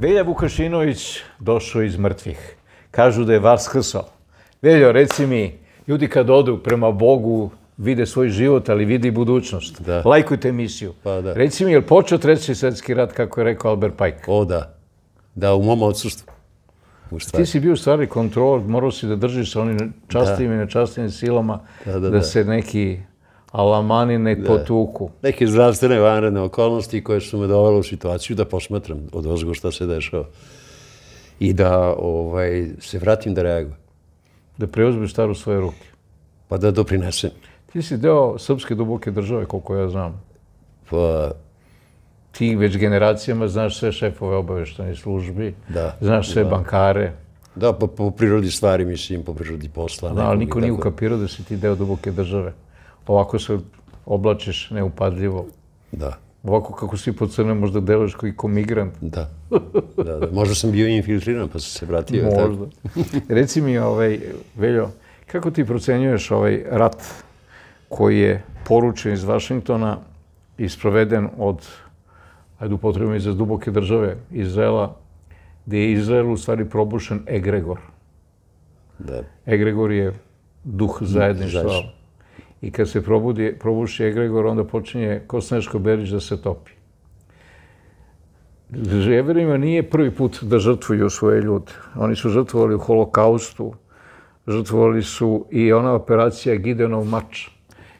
Velja Vukašinović došao iz mrtvih. Kažu da je hrso. Veljo, reci mi, ljudi kad odu prema Bogu, vide svoj život, ali vidi budućnost. Da. Lajkujte emisiju. Pa da. Reci mi, je li počeo treći svetski rat, kako je rekao Albert Pajk? O, da. Da, u mom odsustvu. Ti si bio u stvari kontrol, morao si da držiš sa onim da. častivim i nečastivim silama da, da, da. da se neki alamani ne da. potuku. Neke zdravstvene vanredne okolnosti koje su me dovele u situaciju da posmatram od ozgo šta se dešava i da ovaj, se vratim da reagujem. Da preuzmeš staru svoje ruke. Pa da doprinesem. Ti si deo srpske duboke države, koliko ja znam. Pa... Ti već generacijama znaš sve šefove obaveštenih službi, da, znaš sve da. bankare. Da, pa po prirodi stvari, mislim, po prirodi posla. Da, ali niko nije ukapirao da si ti deo duboke države ovako se oblačiš neupadljivo. Da. Ovako kako si po crne, možda deluješ koji ko migrant. Da. da, da. Možda sam bio infiltriran pa sam se vratio. Možda. Tako. Reci mi, ovaj, Veljo, kako ti procenjuješ ovaj rat koji je poručen iz Vašingtona i sproveden od, ajde upotrebno iz duboke države, Izrela, gde je Izrael u stvari probušen egregor. Da. Egregor je duh zajedništva. Zajedništva i kad se probudi, probuši egregor, onda počinje Kosneško Berić da se topi. Jevrima nije prvi put da žrtvuju svoje ljude. Oni su žrtvovali u holokaustu, žrtvovali su i ona operacija Gidenov mač.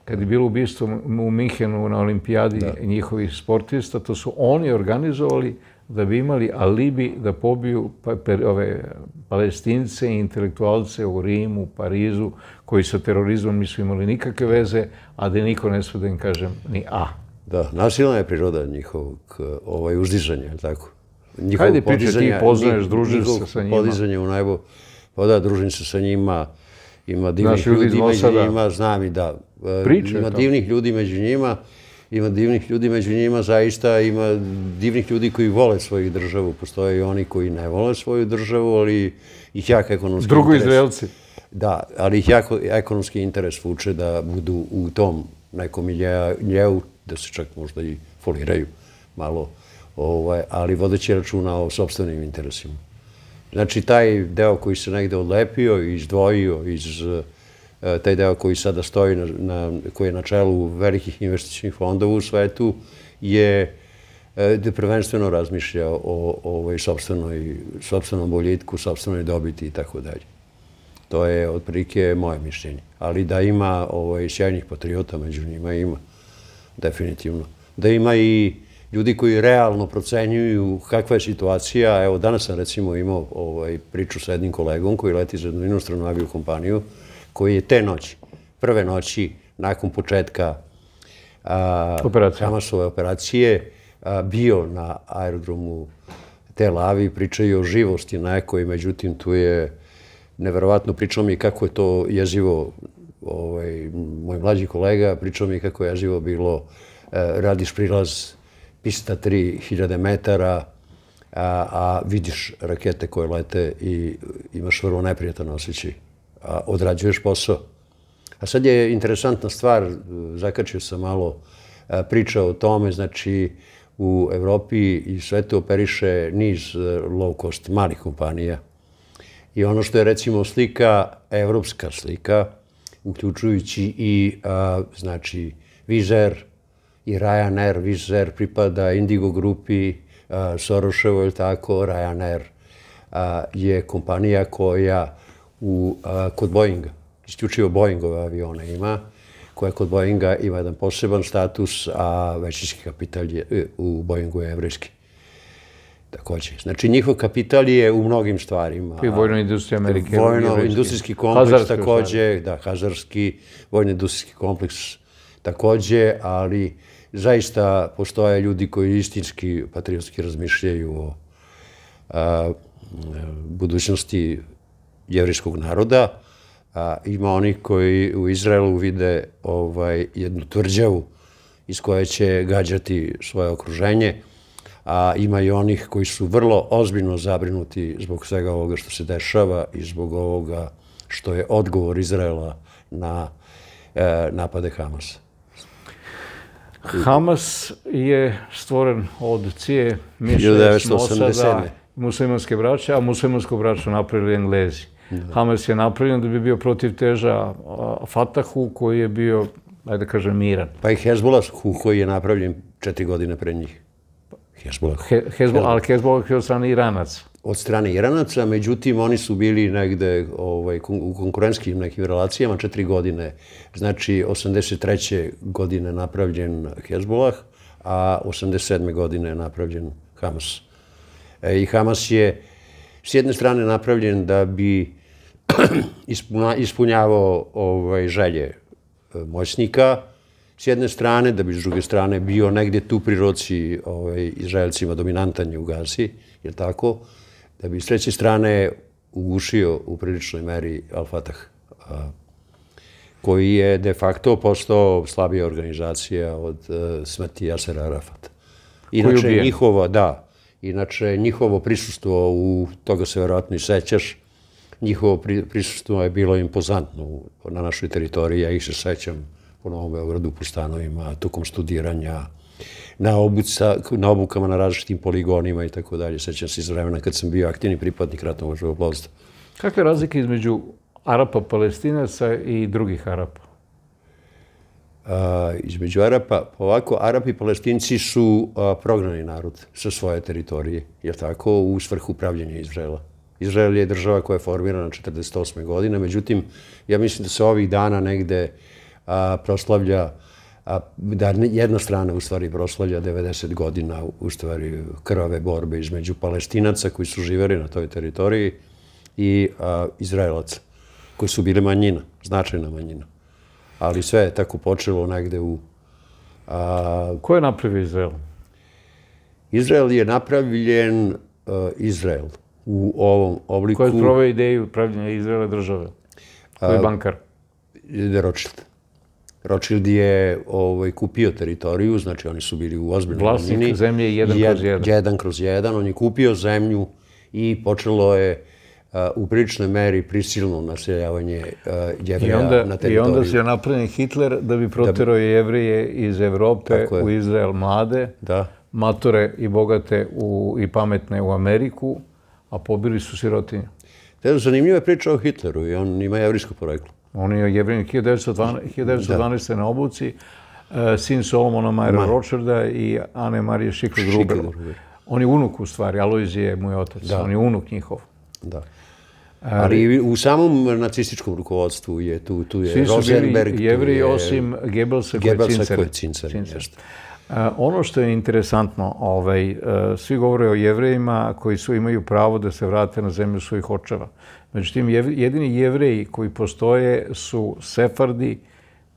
Kad je bilo ubistvo u Minhenu na olimpijadi da. njihovih sportista, to su oni organizovali, da bi imali alibi da pobiju pa, ove palestince i intelektualce u Rimu, Parizu, koji sa terorizmom nisu imali nikakve veze, a da niko ne su da im kažem ni a. Da, nasilna je priroda njihovog eh, ovaj, uzdizanja, tako? Njihovog Hajde pričaj, ti poznaješ, družiš se sa njima. Podizanje u najbo... Pa da, družim se sa njima, ima divnih ljudi, ljudi među njima, znam i da. Eh, Priča ima divnih ljudi među njima ima divnih ljudi, među njima zaista ima divnih ljudi koji vole svoju državu, postoje i oni koji ne vole svoju državu, ali ih jako ekonomski Drugo interes... Drugo Izraelci. Da, ali ih jako ekonomski interes vuče da budu u tom nekom ljevu, da se čak možda i foliraju malo, ovaj, ali vodeći računa o sobstvenim interesima. Znači, taj deo koji se negde odlepio i izdvojio iz E, taj deo koji sada stoji, na, koji je na čelu velikih investičnih fondova u svetu, je da prvenstveno razmišlja o, ovoj sobstvenom boljitku, sobstvenoj dobiti i tako dalje. To je otprilike moje mišljenje. Ali da ima ovaj, sjajnih patriota među njima, ima. Definitivno. Da ima i ljudi koji realno procenjuju kakva je situacija. Evo, danas sam recimo imao ovaj, priču sa jednim kolegom koji leti za jednu inostranu aviju kompaniju koji je te noći, prve noći nakon početka operacije. Hamasove operacije, a, bio na aerodromu Tel Avi, pričaju o živosti ekoj, međutim tu je neverovatno pričao mi kako je to jezivo, ovaj, moj mlađi kolega pričao mi kako je jezivo bilo, e, radiš prilaz pista 3000 metara, a, a vidiš rakete koje lete i imaš vrlo neprijatan osjećaj a, odrađuješ posao. A sad je interesantna stvar, e, zakačio sam malo e, priča o tome, znači u Evropi i svetu operiše niz e, low cost malih kompanija. I ono što je recimo slika, evropska slika, uključujući i a, znači Vizer i Ryanair, Vizer pripada Indigo grupi, a, Soroševo je tako, Ryanair a, je kompanija koja u, a, kod Boeinga, isključivo Boeingove avione ima, koja kod Boeinga ima jedan poseban status, a većinski kapital je, e, u Boeingu je evrijski. Takođe. Znači, njihov kapital je u mnogim stvarima. I vojno industrija Amerike. Vojno-industrijski kompleks hazarski takođe, da, hazarski, vojno-industrijski kompleks takođe, ali zaista postoje ljudi koji istinski, patriotski razmišljaju o a, budućnosti jevrijskog naroda, a, ima onih koji u Izraelu vide ovaj, jednu tvrđavu iz koje će gađati svoje okruženje, a ima i onih koji su vrlo ozbiljno zabrinuti zbog svega ovoga što se dešava i zbog ovoga što je odgovor Izraela na e, napade Hamasa. Hamas je stvoren od Cije, mišljenja muslimanske braće, a muslimansko braće napravili Englezi. Da. Hamas je napravljen da bi bio protiv teža Fatahu koji je bio, ajde da kažem, miran. Pa i Hezbollah, koji je napravljen četiri godine pre njih. Hezbollah. Hezbollah, ali Hezbollah je od strane Iranaca. Od strane Iranaca, međutim, oni su bili negde ovaj, u konkurenskim nekim relacijama četiri godine. Znači, 83. godine napravljen Hezbollah, a 87. godine je napravljen Hamas. E, I Hamas je s jedne strane napravljen da bi ispunjavao ovaj, želje e, moćnika s jedne strane, da bi s druge strane bio negde tu pri roci ovaj, Izraelcima dominantan u Gazi, je tako, da bi s treće strane ugušio u priličnoj meri Al-Fatah, koji je de facto postao slabija organizacija od a, e, smrti Jasera Arafata. Inače, njihovo, da, inače njihovo prisustvo u, toga se verovatno i sećaš, njihovo prisustvo je bilo impozantno na našoj teritoriji, ja ih se sećam po Novom Beogradu, po stanovima, tokom studiranja, na, obuca, na obukama na različitim poligonima i tako dalje. Sećam se iz vremena kad sam bio aktivni pripadnik ratnog vazduhoplovstva. Kakve razlike između Arapa palestinaca i drugih Arapa? A, između Arapa, ovako, Arapi i palestinci su a, prognani narod sa svoje teritorije, je tako, u svrhu pravljenja Izraela. Izrael je država koja je formirana 48. godine, međutim, ja mislim da se ovih dana negde a, proslavlja, a, da jedna strana u stvari proslavlja 90 godina u stvari krvave borbe između palestinaca koji su živeli na toj teritoriji i a, Izraelaca koji su bile manjina, značajna manjina. Ali sve je tako počelo negde u... A, Ko je napravio Izrael? Izrael je napravljen Izrael u ovom obliku. Ko je trovao ideju pravljenja Izraela države? Ko je bankar? Rothschild. Rothschild je ovaj, kupio teritoriju, znači oni su bili u ozbiljnoj Vlasnik domini. Vlasnik zemlje je 1 kroz jedan. jedan kroz jedan. on je kupio zemlju i počelo je uh, u priličnoj meri prisilno naseljavanje uh, jevreja onda, na teritoriju. I onda se je napravljen Hitler da bi proterao da bi... jevreje iz Evrope u Izrael mlade, da. matore i bogate u, i pametne u Ameriku, a pobili su sirotinje. Te, zanimljiva priča o Hitleru i on ima jevrijsko poreklo. On je jevrijan 1912, 1912. Da. na obuci, uh, sin Solomona Majera Ročarda i Ane Marije Šikl Gruber. On je unuk u stvari, Alojzije je moj otac, da. on je unuk njihov. Da. E, ali u samom nacističkom rukovodstvu je tu, tu je Rosenberg. Svi su bili jevri, je, osim Gebelsa, Gebelsa koji je cincar. Koji je cincar. E, ono što je interesantno, ovaj, e, svi govore o jevrejima koji su imaju pravo da se vrate na zemlju svojih očeva. Međutim, jedini jevreji koji postoje su sefardi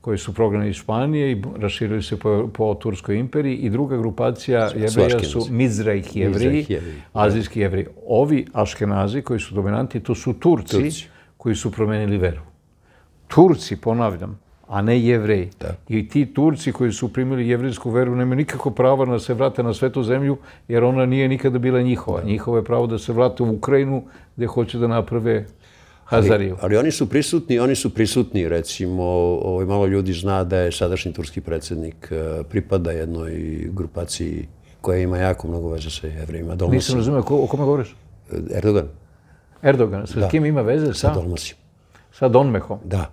koji su prognani iz Španije i raširili se po, po Turskoj imperiji i druga grupacija jevreja su Mizrajih jevreji, da. azijski jevreji. Ovi aškenazi koji su dominanti, to su Turci, Turci. koji su promenili veru. Turci, ponavljam, a ne jevreji. Da. I ti Turci koji su primili jevrijsku veru nemaju nikako prava da se vrate na svetu zemlju, jer ona nije nikada bila njihova. Da. Njihovo je pravo da se vrate u Ukrajinu gde hoće da naprave Hazariju. Ali, ali oni su prisutni, oni su prisutni, recimo, ovaj, malo ljudi zna da je sadašnji turski predsednik eh, pripada jednoj grupaciji koja ima jako mnogo veze sa jevrejima. Nisam razumio, ko, o kome govoriš? Erdogan. Erdogan, sa da. kim ima veze? Sa, sa Dolmasim. Sa Donmehom? Da.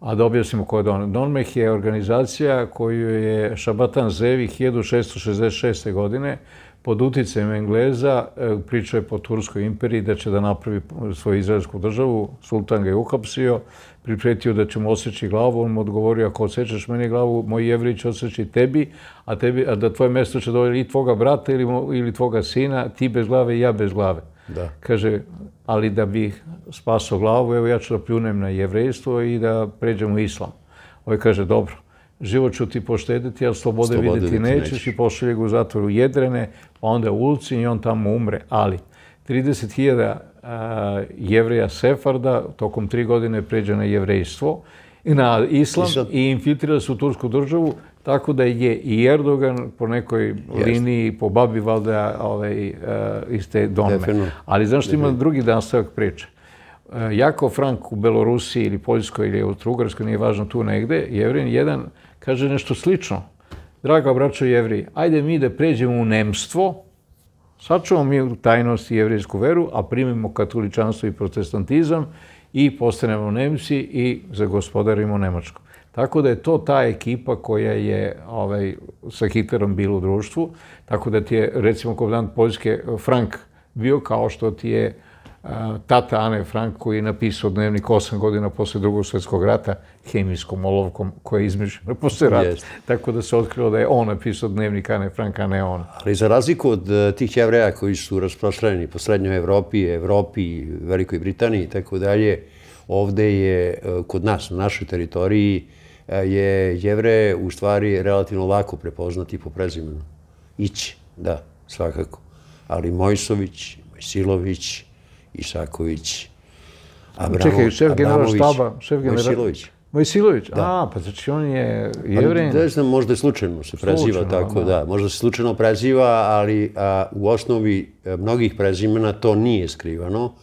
A da objasnimo ko je Don. Donmeh je organizacija koju je Šabatan Zevi 1666. godine pod uticajem Engleza e, pričao je po Turskoj imperiji da će da napravi svoju izraelsku državu. Sultan ga je uhapsio, pripretio da će mu oseći glavu. On mu odgovorio, ako osečeš meni glavu, moj jevri će oseći tebi, a, tebi, da tvoje mesto će dovoljiti i tvoga brata ili, ili tvoga sina, ti bez glave i ja bez glave. Da. Kaže, ali da bih spaso glavu, evo ja ću da pljunem na jevrejstvo i da pređem u islam. Ovo ovaj kaže, dobro, život ću ti poštediti, ali slobode, slobode vidjeti nećeš neće. i pošalje ga u zatvoru jedrene, pa onda u ulici i on tamo umre. Ali 30.000 jevreja Sefarda tokom tri godine pređe na jevrejstvo na islam i infiltrira se u Tursku državu, tako da je i Erdogan po nekoj liniji, po babi valda ovaj, e, iste dome. Ali znaš što ima drugi stavak priče? E, jako Frank u Belorusiji ili Poljskoj ili u Trugarskoj, nije važno tu negde, Jevrin jedan kaže nešto slično. Draga braćo Jevri, ajde mi da pređemo u Nemstvo, sačuvamo mi tajnost i jevrijsku veru, a primimo katoličanstvo i protestantizam i postanemo Nemci i zagospodarimo Nemačku. Tako da je to ta ekipa koja je ovaj, sa Hitlerom bila u društvu, tako da ti je, recimo, komandant Poljske Frank bio kao što ti je tata Ane Frank koji je napisao dnevnik osam godina posle drugog svjetskog rata hemijskom olovkom koja je izmišljena posle rata. Jest. Tako da se otkrilo da je on napisao dnevnik Ane Franka, a ne ona. Ali za razliku od e, tih jevreja koji su rasprostranjeni po srednjoj Evropi, Evropi, Velikoj Britaniji i tako dalje, ovde je e, kod nas, na našoj teritoriji, e, je jevre u stvari relativno lako prepoznati po prezimenu. Ić, da, svakako. Ali Mojsović, Mojsilović, Išaković, Abramović, Čekaj, šef generala štaba, šef generala... Mojsilović. Da. Mojsilović, da. a, pa znači on je jevren. Da znam, možda je slučajno se preziva, tako da. da. Možda se slučajno preziva, ali u osnovi e, mnogih prezimena to nije skrivano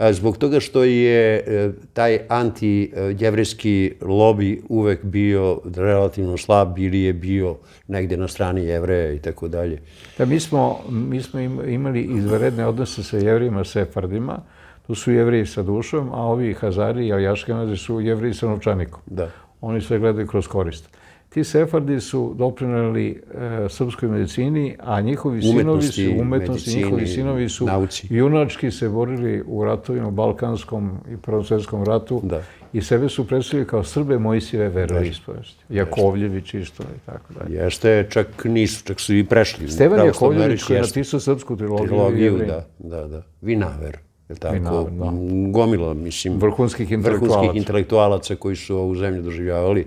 zbog toga što je e, taj anti antijevrijski lobi uvek bio relativno slab ili je bio negde na strani jevreja i tako dalje. Da, mi smo, mi smo imali izvredne odnose sa jevrima, sefardima, tu su jevreji sa dušom, a ovi Hazari i Aljaškenazi su jevreji sa novčanikom. Da. Oni sve gledaju kroz korist. Ti sefardi su doprinali e, srpskoj medicini, a njihovi umetnosti, sinovi su, umetnosti, medicini, njihovi sinovi su nauci. junački se borili u ratovima, Balkanskom i Prvom ratu da. i sebe su predstavili kao Srbe Mojsijeve verove ispovesti. Jakovljević isto i tako dalje. Jeste, čak nisu, čak su i prešli. Stevan Jakovljević koji je napisao srpsku trilogiju. Trilogiju, da, da, da. Vinaver. Je tako? Vinaver, da. Gomila, mislim, vrhunskih intelektualaca. vrhunskih intelektualaca koji su ovu zemlju doživljavali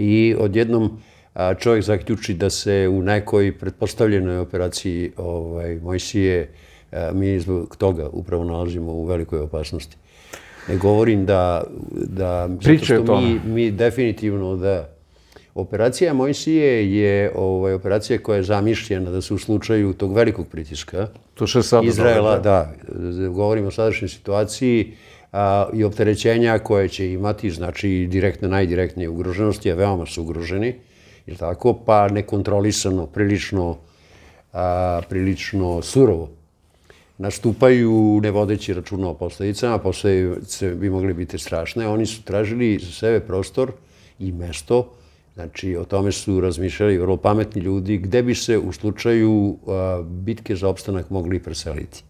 i odjednom čovjek zaključi da se u nekoj pretpostavljenoj operaciji ovaj, Mojsije mi zbog toga upravo nalazimo u velikoj opasnosti. Ne govorim da... da Priča je što mi, mi definitivno da... Operacija Mojsije je ovaj, operacija koja je zamišljena da se u slučaju tog velikog pritiska to što Izraela, dobro, da. da, govorimo o sadašnjoj situaciji, a, i opterećenja koje će imati, znači direktne, najdirektnije ugroženosti, a veoma su ugroženi, tako, pa nekontrolisano, prilično, prilično surovo nastupaju ne vodeći računa o posledicama, posledice bi mogli biti strašne. Oni su tražili za sebe prostor i mesto, znači o tome su razmišljali vrlo pametni ljudi, gde bi se u slučaju bitke za opstanak mogli preseliti.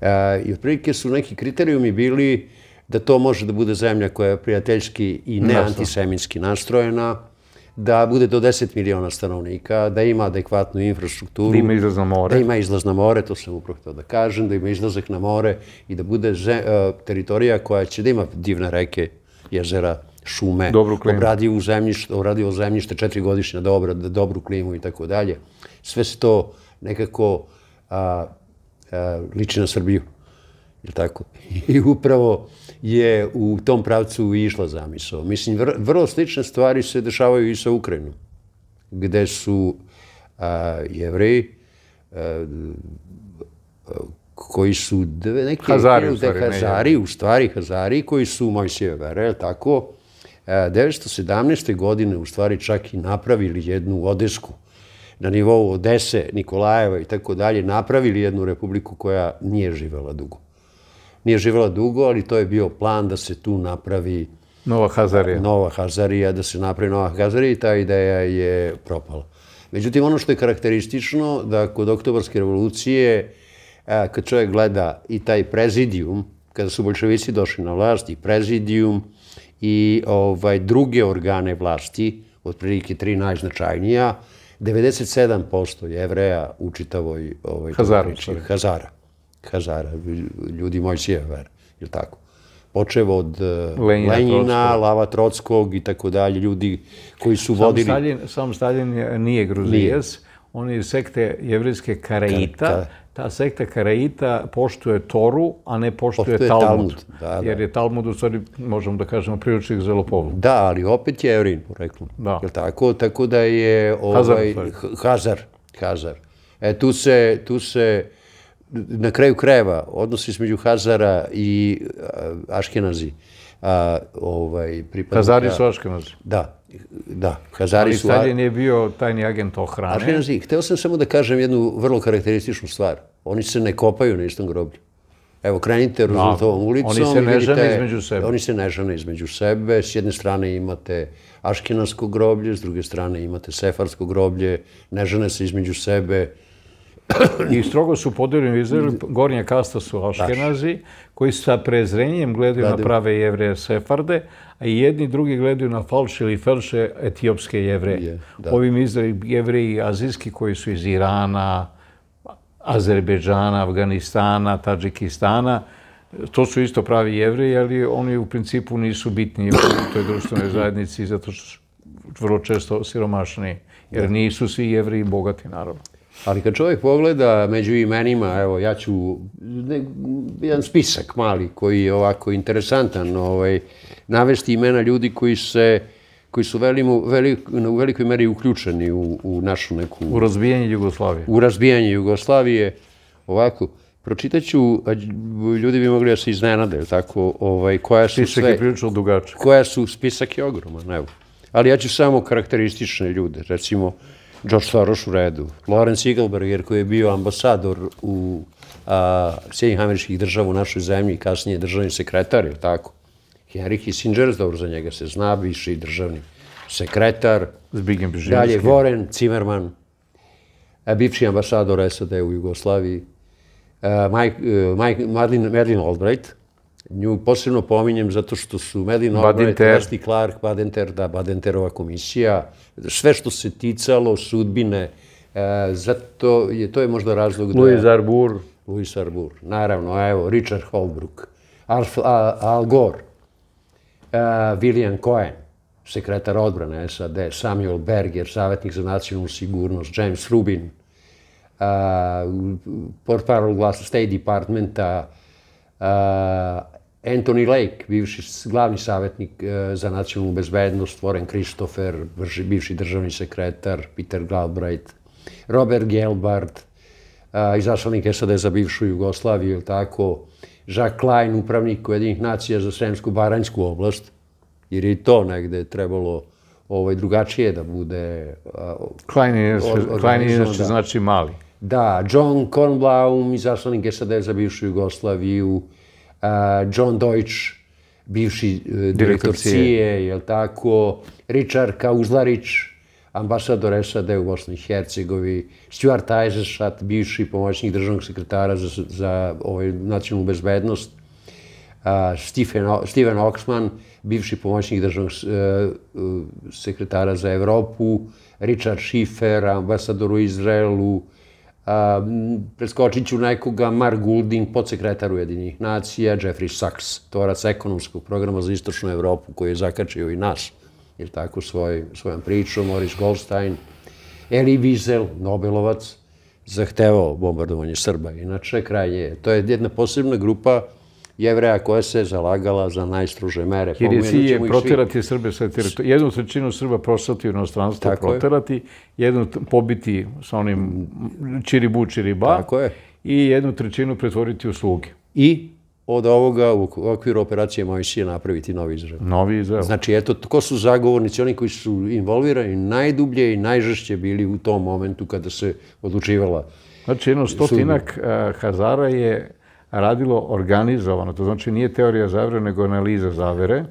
E, I otprilike su neki kriterijumi bili da to može da bude zemlja koja je prijateljski i neantisemitski nastrojena, da bude do 10 miliona stanovnika, da ima adekvatnu infrastrukturu. Da ima izlaz na more. Da ima izlaz na more, to sam upravo htio da kažem, da ima izlazak na more i da bude e, teritorija koja će da ima divne reke, jezera, šume, obradivo zemljište, obradivo zemljište četiri godišnja dobra, da- dobru klimu i tako dalje. Sve se to nekako liči na Srbiju. Ili tako? I upravo je u tom pravcu išla zamisao. Mislim, vrlo slične stvari se dešavaju i sa Ukrajinom, gde su a, jevreji a, koji su dve, neke... Hazari, u stvari. Hazari, u stvari, Hazari, koji su Mojsijeve vere, tako, 917. godine u stvari čak i napravili jednu odesku na nivou Odese, Nikolajeva i tako dalje, napravili jednu republiku koja nije živela dugo. Nije živela dugo, ali to je bio plan da se tu napravi Nova Hazarija. Nova Hazarija, da se napravi Nova Hazarija i ta ideja je propala. Međutim, ono što je karakteristično da kod oktobarske revolucije, kad čovjek gleda i taj prezidijum, kada su bolševici došli na vlast i prezidijum i ovaj, druge organe vlasti, otprilike tri najznačajnija, 97% jevreja u čitavoj ovaj, Hazara, priči, Hazara. Hazara, ljudi Mojsijeva vera, ili tako. Počevo od eh, Lenina, Lenina Trotskog. Lava Trotskog i tako dalje, ljudi koji su sam vodili... Stalin, sam Stalin nije gruzijac, on je iz sekte jevrijske Karaita, Kar, ta sekta Karaita poštuje Toru, a ne poštuje, Talmud. Da, da. Jer je Talmud, u stvari, možemo da kažemo, priročnih za Da, ali opet je Evrin poreklom. Da. Jel tako? Tako da je... Ovaj, Hazar. Hazar. E, tu se, tu se na kraju krajeva odnosi između Hazara i Aškenazi ovaj, Hazari su Aškenazi. Da, Da, Hazari su... Ali Stalin je bio tajni agent ohrane. Aršenzi, hteo sam samo da kažem jednu vrlo karakterističnu stvar. Oni se ne kopaju na istom groblju. Evo, krenite da, Rooseveltovom no, ulicom. Oni se ne žene između sebe. Oni se ne žene između sebe. S jedne strane imate Aškinansko groblje, s druge strane imate Sefarsko groblje. Ne žene se između sebe. I strogo su podeljeni u Izraelu, gornja kasta su Aškenazi, koji sa prezrenjem gledaju na prave jevreje Sefarde, a jedni drugi gledaju na falše ili felše etiopske jevreje. Da. Ovi Ovim jevreji azijski koji su iz Irana, Azerbeđana, Afganistana, Tadžikistana, to su isto pravi jevreji, ali oni u principu nisu bitni u toj društvenoj zajednici, zato što vrlo često siromašni, jer da. nisu svi jevreji bogati, naravno. Ali kad čovjek pogleda među imenima, evo, ja ću jedan spisak mali koji je ovako interesantan, ovaj, navesti imena ljudi koji se koji su velimo velik, u velikoj meri uključeni u, u našu neku... U razbijanje Jugoslavije. U razbijanje Jugoslavije. Ovako, pročitaću, ljudi bi mogli da se iznenade, tako, ovaj, koja su spisak sve... Spisak je prilično dugačak. Koja su, spisak je ogroman, evo. Ali ja ću samo karakteristične ljude, recimo, George Soros u redu, Lawrence Eagleberger koji je bio ambasador u Sjedinih američkih država u našoj zemlji, kasnije državni sekretar, je tako? Henry Kissinger, dobro za njega se zna, i državni sekretar, dalje Warren Zimmerman, e, bivši ambasador SAD u Jugoslaviji, e, Mike, e, Mike, Madeline, Madeline Albright, nju posebno pominjem zato što su Madeline Albright, Vesti Clark, Badenter, da, Badenterova komisija, sve što se ticalo sudbine, zato je, to je možda razlog da... Louis Arbour. Louis Arbour, naravno, evo, Richard Holbrook, Al, Al Gore, E, William Cohen, sekretar odbrane SAD, Samuel Berger, savjetnik za nacionalnu sigurnost, James Rubin, e, portparol glasa State Departmenta, e, Anthony Lake, bivši glavni savjetnik za nacionalnu bezbednost, Warren Christopher, bivši državni sekretar, Peter Galbraith, Robert Gelbard, izaslanik SAD za bivšu Jugoslaviju, ili tako, Jacques Klein, upravnik Ujedinih nacija za Sremsku-Baranjsku oblast, jer je i to negde trebalo ovaj, drugačije da bude... Klein inače da. znači mali. Da, John Kornblaum, izaslanik SAD za bivšu Jugoslaviju, a, John Deutsch, bivši e, direktor, direktor je tako, Richard Kauzlarić, ambasador SAD u Bosni i Hercegovi, Stuart Eisenstadt, bivši pomoćnik državnog sekretara za, za ovaj, nacionalnu bezbednost, uh, Stephen, Steven Oxman, bivši pomoćnik državnog uh, sekretara za Evropu, Richard Schiffer, ambasador u Izraelu, a, preskočit ću nekoga, Mark Goulding, podsekretar Ujedinjenih nacija, Jeffrey Sachs, tvorac ekonomskog programa za istočnu Evropu koji je zakačio i nas ili tako, svoj, svojom pričom, Moris Goldstein, Eli Wiesel, Nobelovac, zahtevao bombardovanje Srba. Inače, kraj je. To je jedna posebna grupa jevreja koja se zalagala za najstruže mere. Jer je proterati Srbe sa teritorije. Jednu trećinu Srba prosati u inostranstvo, Tako je. jednu pobiti sa onim čiribu čiriba i jednu trećinu pretvoriti u sluge. I od ovoga u okviru operacije Mojsije napraviti novi Izrael. Novi Izrael. Znači, eto, ko su zagovornici, oni koji su involvirani najdublje i najžešće bili u tom momentu kada se odlučivala. Znači, jedno stotinak e, Hazara je radilo organizovano, to znači nije teorija zavere, nego analiza zavere,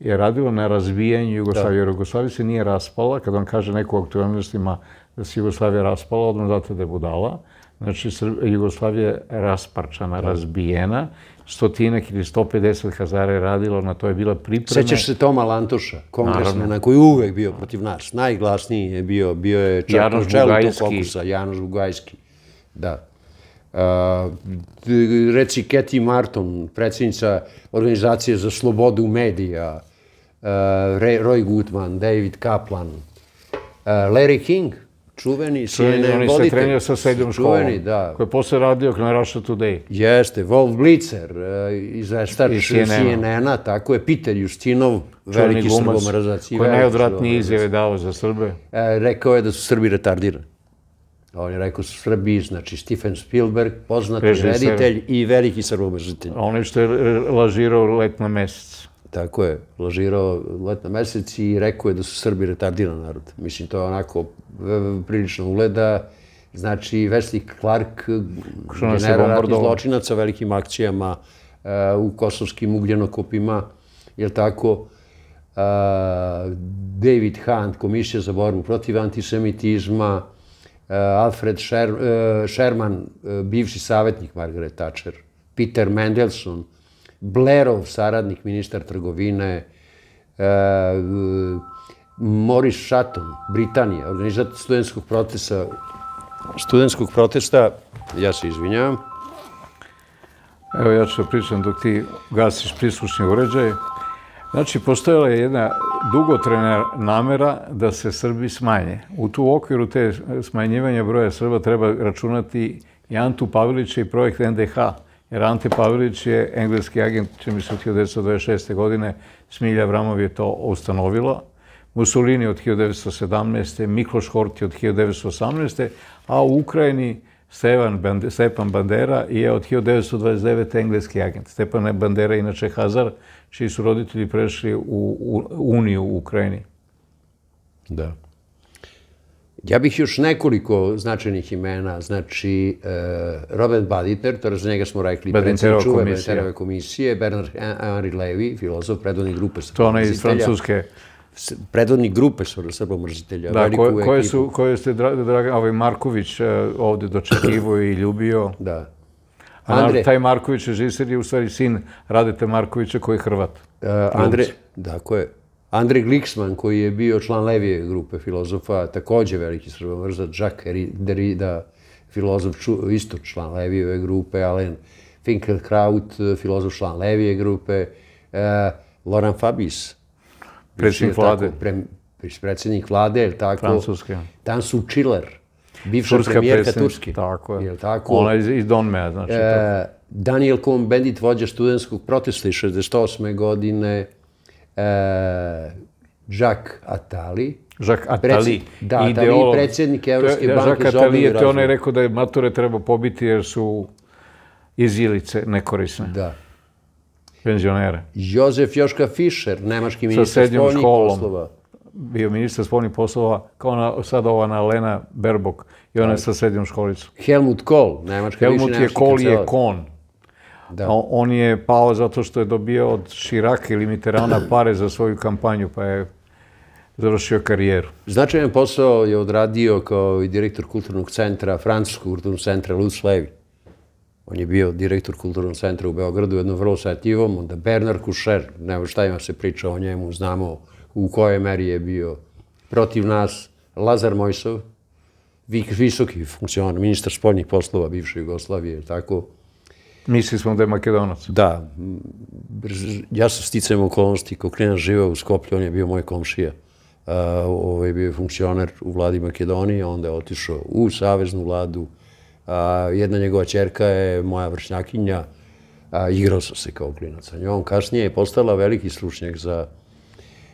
je radilo na razvijanju Jugoslavije. Da. Jer Jugoslavija se nije raspala, kada vam kaže neko u aktualnostima da se Jugoslavija raspala, odmah zato da je budala. Znači, Jugoslavija je rasparčana, da. razbijena stotinak ili 150 Hazara je radilo, na to je bila priprema. Sećaš se Toma Lantuša, kongresmena, koji je uvek bio protiv nas, najglasniji je bio, bio je čak u čelu tog fokusa, Janoš Bugajski. Da. Uh, reci Keti Marton, predsjednica Organizacije za slobodu medija, uh, Roy Goodman, David Kaplan, uh, Larry King, čuveni CNN voditelj. Trenio sa sedljom školom. Čuveni, da. Koji je posle radio na Russia Today. Jeste, Wolf Blitzer, e, izveštač CNN-a, tako je, Peter Justinov, veliki srbomrzac. Koji je najodvratniji izjave dao za Srbe. E, rekao je da su Srbi retardirani. On je rekao da su Srbi, znači Stephen Spielberg, poznati reditelj i veliki On je što je lažirao let na mesec. Tako je, lažirao let na mesec i rekao je da su Srbi retardiran narod. Mislim, to je onako prilično ugleda. Znači, Wesley Clark, general ratnih zločinaca, velikim akcijama eh, u kosovskim ugljenokopima, je tako, eh, David Hunt, Komisija za borbu protiv antisemitizma, eh, Alfred Sherman, bivši savjetnik Margaret Thatcher, Peter Mendelssohn, Blerov saradnik, ministar trgovine, e, Moris Šaton, Britanija, organizator studentskog protesta, studentskog protesta, ja se izvinjavam. Evo ja ću da pričam dok ti gasiš prislušnje uređaj. Znači, postojala je jedna dugotrena namera da se Srbi smanje. U tu okviru te smanjivanja broja Srba treba računati i Antu Pavlića i projekt NDH. Jer Ante Pavelić je engleski agent, čini mi se, od 1926. godine. Smilja Vramov je to ustanovila. Mussolini od 1917. Mikloš Horti od 1918. A u Ukrajini Stepan Bandera je od 1929. engleski agent. Stepan Bandera, inače Hazar, čiji su roditelji prešli u Uniju u Ukrajini. Da. Ja bih još nekoliko značajnih imena, znači e, Robert Baditer, to za njega smo rekli, predsednik komisije, Bernard Henri Levy, filozof, predvodnik grupe To ona iz Francuske predvodnik grupe srbomrzitelja. Da, koje, su, koje ste draga, Dragan ovaj Marković e, ovde dočekivo i ljubio. Da. A Andre, taj Marković režiser je u stvari sin Radete Markovića koji je Hrvat. E, da, ko je? Andrej Gliksman, koji je bio član levije grupe filozofa, takođe veliki srbomrzac, Jacques Derrida, filozof, isto član levijeve grupe, Alen Finkelkraut, filozof član levije grupe, uh, e, Laurent Fabis, predsednik vlade. Pre, predsednik vlade, je li tako? Francuske. Tansu Čiler, bivša Turska premijerka Turske. Tako je. je tako? Ona iz, iz Donmeja, znači. E, tako. Daniel Cohn-Bendit, vođa studenskog protesta iz 68. godine, Eh, Jacques Attali, Jacques Attali, da, ideolog. Da, predsjednik Evropske banke Jacques Attali je to onaj rekao da je mature treba pobiti jer su izjelice nekorisne. Da. Penzionere. Jozef Joška Fischer, nemački ministar spolnih školom. poslova. Bio ministar spolnih poslova, kao ona, sad ova na Lena Berbok i ona je da. sa srednjom školicom. Helmut Kohl, nemačka Helmut više nemački Helmut je Kohl je kon. Da. On je pao zato što je dobio od Širaka ili Mitterana pare za svoju kampanju, pa je završio karijeru. Značajan posao je odradio kao i direktor kulturnog centra, francuskog kulturnog centra Luz Levi. On je bio direktor kulturnog centra u Beogradu, jednom vrlo sativom, onda Bernard Kušer, nema šta ima se priča o njemu, znamo u kojoj meri je bio protiv nas, Lazar Mojsov, visoki funkcionar, ministar spoljnih poslova bivše Jugoslavije, tako, Misli smo da je makedonac. Da. Ja sam sticajem okolnosti, ko klinac živeo u Skoplju, on je bio moj komšija. Uh, ovaj bio je funkcioner u vladi Makedonije, onda je otišao u saveznu vladu. Uh, jedna njegova čerka je moja vršnjakinja, uh, igrao sam se kao klinac sa njom. Kasnije je postala veliki stručnjak za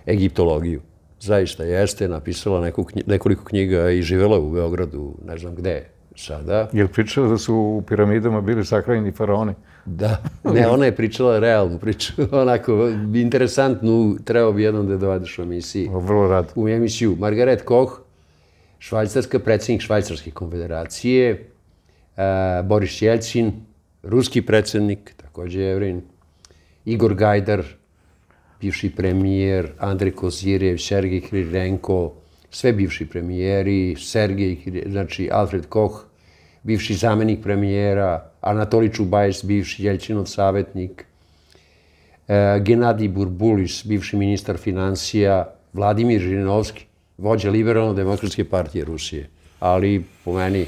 egiptologiju. Zaista jeste, napisala neku, nekoliko knjiga i živela u Beogradu, ne znam gde je sada. Je li pričala da su u piramidama bili sahranjeni faraoni? Da, ne, ona je pričala realnu priču, onako, interesantnu, trebao bi jednom da je dovedeš u emisiji. Vrlo rad. U emisiju. Margaret Koch, švajcarska, predsednik Švajcarske konfederacije, uh, Boris Jelcin, ruski predsednik, takođe Evrin, Igor Gajdar, bivši premijer, Andrej Kozirev, Sergej Hrirenko, sve bivši premijeri, Sergej, znači Alfred Koch, bivši zamenik premijera, Anatolij Čubajs, bivši Jelčinov savjetnik, e, Genadi Burbulis, bivši ministar financija, Vladimir Žirinovski, vođa liberalno-demokratske partije Rusije. Ali, po meni,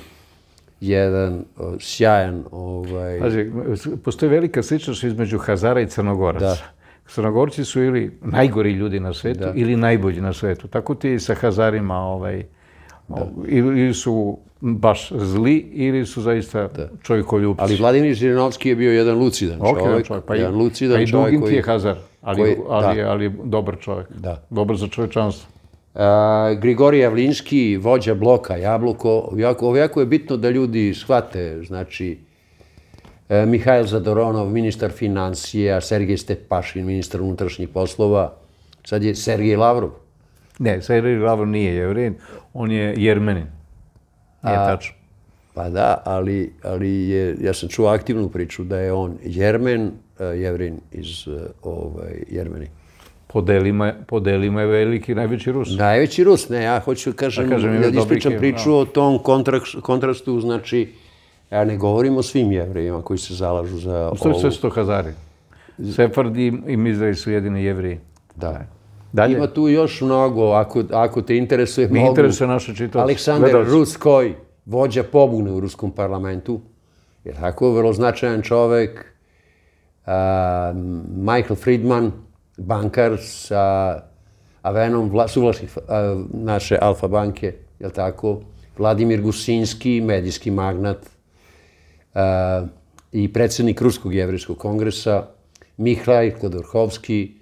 jedan e, sjajan... Ovaj... Pazi, postoji velika sličnost između Hazara i Crnogoraca. Da. Crnogorci su ili najgori ljudi na svetu da. ili najbolji na svetu. Tako ti i sa Hazarima ovaj, da. ili su baš zli ili su zaista da. čovjekoljupci. Ali Vladimir Žirinovski je bio jedan lucidan okay, čovjek. čovjek. Pa i, jedan lucidan pa i čovjek koji... ti je Hazar, ali, koji, ali, da. ali, ali dobar čovjek. Da. Dobar za čovječanstvo. A, e, Grigorij Javlinski, vođa bloka Jabloko, jako, ovo jako je bitno da ljudi shvate, znači, e, Mihajl Zadoronov, ministar financija, Sergej Stepašin, ministar unutrašnjih poslova, sad je Sergej Lavrov. Ne, Sergej Lavrov nije jevrin, on je jermenin. Nije tačno. Pa da, ali, ali je, ja sam čuo aktivnu priču da je on Jermen, e, Jevrin iz e, ovaj, Jermeni. Po delima, je veliki, najveći Rus. Najveći Rus, ne, ja hoću da kažem, da kažem, ja ispričam priču o tom kontrastu, znači, ja ne govorim o svim jevrejima koji se zalažu za ovu... Što su to Hazari? Sefardi i Mizraji su jedini jevriji. Da. Dalje. Ima tu još mnogo, ako, ako te interesuje, Mi mogu. interesuje naša čitavce. Aleksandar Gledalci. Ruskoj, vođa pobune u Ruskom parlamentu, je tako vrlo značajan čovek, uh, Michael Friedman, bankar sa Avenom, vla, suvlasnik uh, naše Alfa banke, je tako? Vladimir Gusinski, medijski magnat uh, i predsednik Ruskog jevrijskog kongresa, Mihajl Kodorhovski,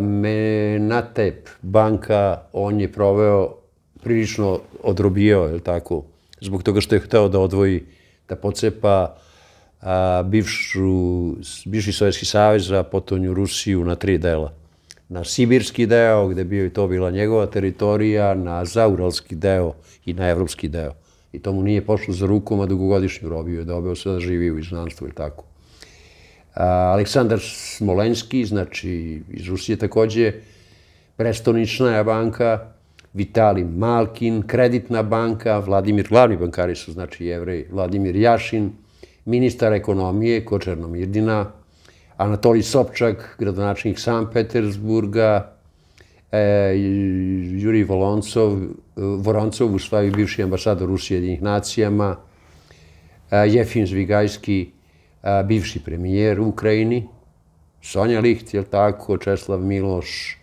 Menatep banka, on je proveo prilično odrobio, je li tako, zbog toga što je hteo da odvoji, da pocepa a, bivšu, bivši Sovjetski savez, za potonju Rusiju na tri dela. Na sibirski deo, gde bio i to bila njegova teritorija, na zauralski deo i na evropski deo. I to mu nije pošlo za rukom, a dugogodišnju robio je, dobeo se da živi u iznanstvu ili tako. Aleksandar Smolenski, znači iz Rusije takođe, prestonična je banka, Vitali Malkin, kreditna banka, Vladimir, glavni bankari su znači jevreji, Vladimir Jašin, ministar ekonomije Kočerno Mirdina, Anatolij Sopčak, gradonačnik San Petersburga, e, Juri Voloncov, Voroncov, u stvari bivši ambasador Rusije jedinih nacijama, e, Jefim Zvigajski, bivši premijer u Ukrajini, Sonja Liht, jel tako, Česlav Miloš,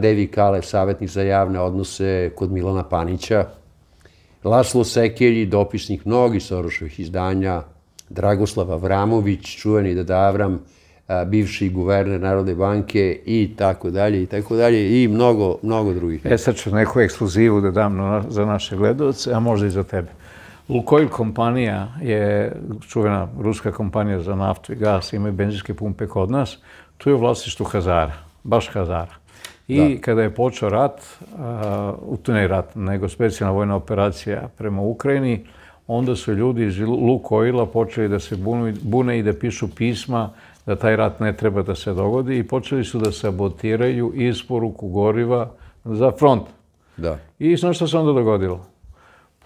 Devi Kale, savjetnik za javne odnose kod Milana Panića, Laslo Sekelji, dopisnik mnogih Sorošovih izdanja, Dragoslav Avramović, čuveni da Avram, bivši guverner Narodne banke i tako dalje i tako dalje i mnogo, mnogo drugih. E sad ću neku ekskluzivu da dam na, za naše gledovce, a možda i za tebe. Lukoil kompanija je čuvena ruska kompanija za naftu i gas, imaju benzinske pumpe kod nas. Tu je u vlastištu Hazara, baš Hazara. I da. kada je počeo rat, u uh, to ne rat, nego specijalna vojna operacija prema Ukrajini, onda su ljudi iz Lukoila počeli da se bunu, bune i da pišu pisma da taj rat ne treba da se dogodi i počeli su da sabotiraju isporuku goriva za front. Da. I znaš što se onda dogodilo?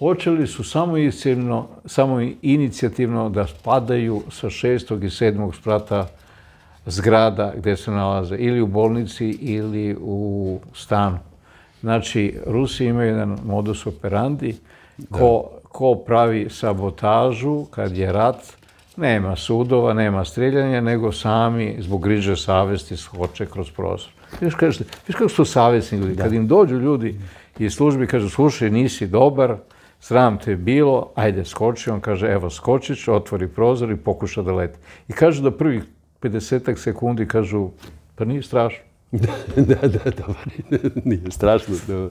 počeli su samo inicijativno, samo inicijativno da spadaju sa šestog i sedmog sprata zgrada gde se nalaze, ili u bolnici ili u stanu. Znači, Rusi imaju jedan modus operandi da. ko, ko pravi sabotažu kad je rat, nema sudova, nema streljanja, nego sami zbog griže savesti skoče kroz prozor. Viš, kažete, viš kako su savjesni ljudi, da. kad im dođu ljudi iz službi, kažu, slušaj, nisi dobar, sram te je bilo, ajde skoči, on kaže evo skočić, otvori prozor i pokuša da leti. I kaže da prvih 50 sekundi kažu pa nije strašno. da, da, da, nije strašno. Da.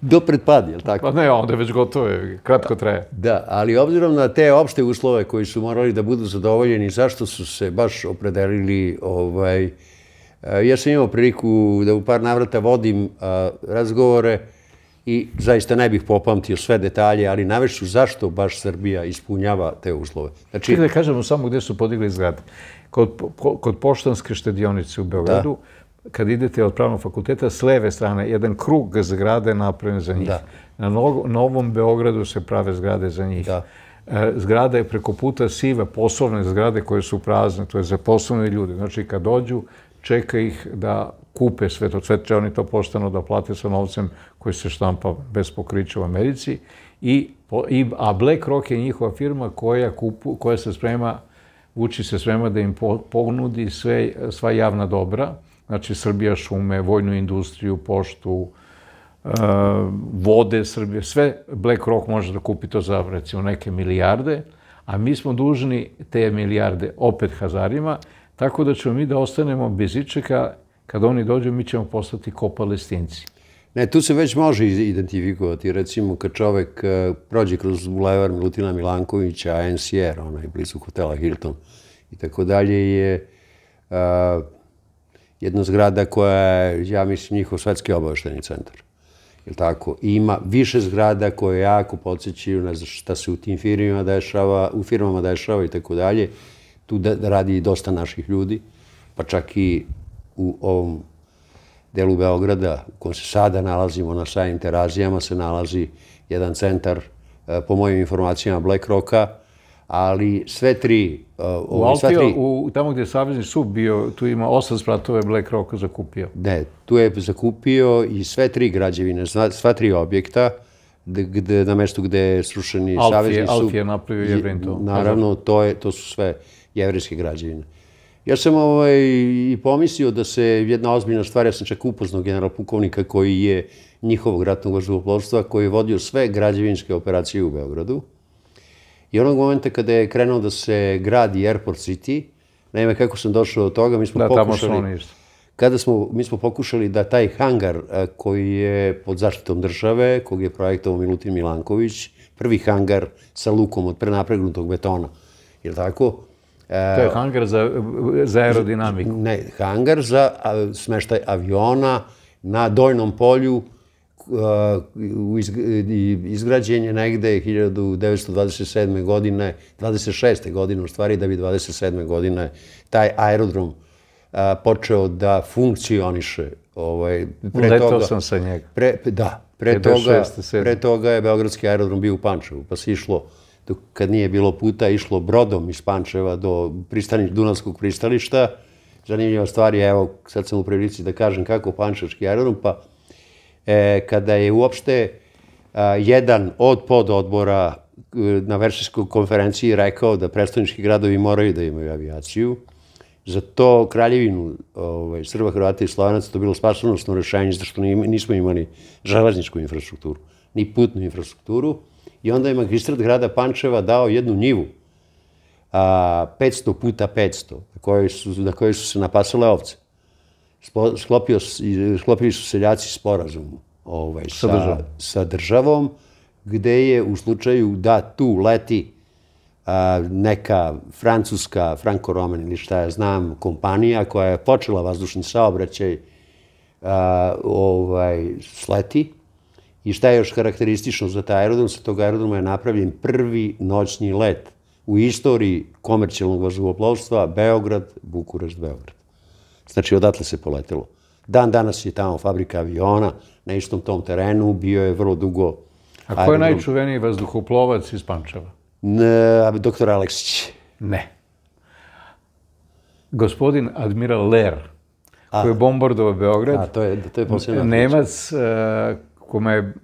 Do predpad, je li tako? Pa ne, onda je već gotovo, je. kratko traje. Da, ali obzirom na te opšte uslove koji su morali da budu zadovoljeni, zašto su se baš opredelili ovaj, e, Ja sam imao priliku da u par navrata vodim a, razgovore i zaista ne bih popamtio sve detalje, ali navešću zašto baš Srbija ispunjava te uslove. Znači... Kada kažemo samo gde su podigli zgrade. Kod, kod poštanske štedionice u Beogradu, da. kad idete od pravnog fakulteta, s leve strane, jedan krug zgrade napravljen za njih. Da. Na Novom Beogradu se prave zgrade za njih. Da e, zgrada je preko puta sive poslovne zgrade koje su prazne, to je za poslovne ljude. Znači, kad dođu, čeka ih da kupe sve to, sve će oni to postanu da plate sa novcem koji se štampa bez pokrića u Americi, I, i, a BlackRock je njihova firma koja, kupu, koja se sprema, vuči se sprema da im po, ponudi sve, sva javna dobra, znači Srbija šume, vojnu industriju, poštu, e, vode Srbije, sve BlackRock može da kupi to za recimo neke milijarde, a mi smo dužni te milijarde opet Hazarima, Tako da ćemo mi da ostanemo bez ičeka, kad oni dođu mi ćemo postati ko palestinci. Ne, tu se već može identifikovati. Recimo, kad čovek e, prođe kroz bulevar Milutina Milankovića, ANCR, onaj blizu hotela Hilton i tako dalje, je uh, jedna zgrada koja je, ja mislim, njihov svetski obavešteni centar. Jel tako? ima više zgrada koje jako podsjećaju na šta se u tim firmama dešava, u firmama dešava i tako dalje. Tu da, da radi dosta naših ljudi, pa čak i u ovom delu Beograda u kojem se sada nalazimo na sajim terazijama se nalazi jedan centar, e, po mojim informacijama, Black Rocka, ali sve tri... E, u Altio, tri... U, tamo gde je Savjezni sub bio, tu ima osam spratove Black Rocka zakupio. Ne, tu je zakupio i sve tri građevine, sva tri objekta, gde, na mestu gde je srušeni Savjezni sub. je napravio je Naravno, to, je, to su sve jevrijske građevine. Ja sam ovaj, i pomislio da se jedna ozbiljna stvar, ja sam čak upoznao general pukovnika koji je njihovog ratnog vazduhoplovstva, koji je vodio sve građevinske operacije u Beogradu. I onog momenta kada je krenuo da se gradi Airport City, naime kako sam došao do toga, mi smo da, pokušali... Tamo smo kada smo, mi smo pokušali da taj hangar koji je pod zaštitom države, kog je projektovao Milutin Milanković, prvi hangar sa lukom od prenapregnutog betona, je li tako? To je e, hangar za, za aerodinamiku? Ne, hangar za smeštaj aviona na dojnom polju e, izgrađen je negde 1927. godine, 26. godine u stvari, da bi 27. godine taj aerodrom e, počeo da funkcioniše. Ovaj, pre Letao toga, sam sa njega. Pre, da, pre toga, pre toga je Beogradski aerodrom bio u Pančevu, pa se išlo uh, kad nije bilo puta, išlo brodom iz Pančeva do pristani, Dunavskog pristališta. Zanimljiva stvar je, evo, sad sam u prilici da kažem kako Pančevski aerodrom, pa e, kada je uopšte a, e, jedan od pododbora e, na Versijskoj konferenciji rekao da predstavnički gradovi moraju da imaju avijaciju, za to kraljevinu ovaj, Srba, Hrvata i Slovenaca to bilo spasonosno rešenje, zato što nismo imali železničku infrastrukturu, ni putnu infrastrukturu, I onda je magistrat grada Pančeva dao jednu njivu, a, 500 puta 500, na kojoj su, na kojoj su se napasale ovce. Spo, sklopio, sklopili su seljaci sporazum ovaj, sa, sa, sa državom, gde je u slučaju da tu leti a, neka francuska, franko-roman ili šta ja znam, kompanija koja je počela vazdušni saobraćaj a, ovaj, sleti, I šta je još karakteristično za taj aerodrom? Sa tog aerodroma je napravljen prvi noćni let u istoriji komercijalnog vazduhoplovstva Beograd-Bukurešt-Beograd. Znači, odatle se poletelo. Dan danas je tamo fabrika aviona, na istom tom terenu, bio je vrlo dugo... A ko je najčuveniji vazduhoplovac iz Pančeva? Ne, doktor Aleksić. Ne. Gospodin admiral Ler, koji je bombardovao Beograd. A, to je, to je Nemac, uh, kome je